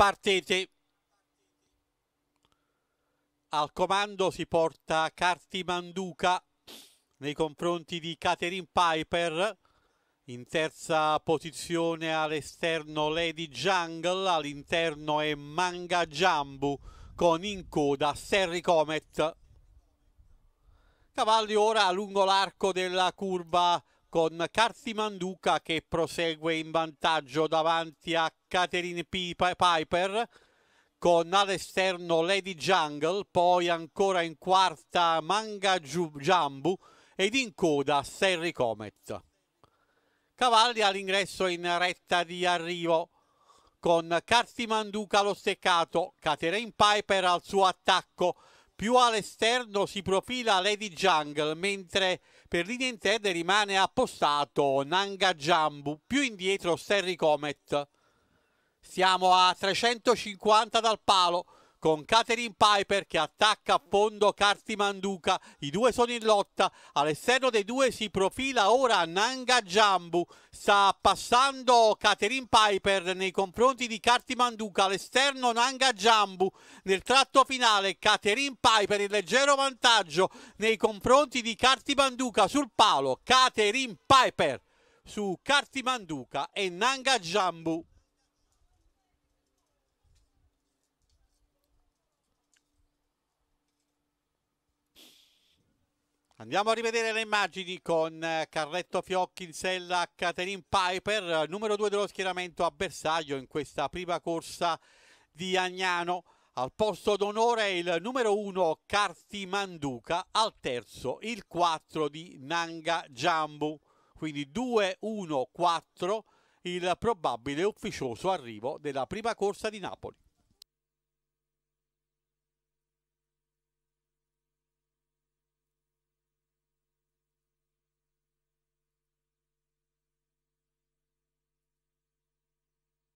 partite al comando si porta Carti Manduca nei confronti di Catherine Piper in terza posizione all'esterno Lady Jungle all'interno è Manga Jambu con in coda Serry Comet cavalli ora lungo l'arco della curva con Carti Manduca che prosegue in vantaggio davanti a Catherine P. Piper con all'esterno Lady Jungle, poi ancora in quarta Manga Jambu ed in coda Serry Comet. Cavalli all'ingresso in retta di arrivo con Carti Manduca allo steccato, Catherine Piper al suo attacco più all'esterno si profila Lady Jungle, mentre per linee interne rimane appostato Nanga Jambu, più indietro Sterry Comet. Siamo a 350 dal palo, con Catherine Piper che attacca a fondo Carti Manduca. I due sono in lotta. All'esterno dei due si profila ora Nanga Jambu. Sta passando Catherine Piper nei confronti di Carti Manduca. All'esterno Nanga Jambu. Nel tratto finale Catherine Piper in leggero vantaggio nei confronti di Carti Manduca sul palo. Catherine Piper su Carti Manduca e Nanga Jambu. Andiamo a rivedere le immagini con eh, Carletto Fiocchi in sella, a Caterin Piper, numero 2 dello schieramento a bersaglio in questa prima corsa di Agnano. Al posto d'onore il numero 1 Carti Manduca, al terzo il 4 di Nanga Giambu. Quindi 2-1-4 il probabile ufficioso arrivo della prima corsa di Napoli.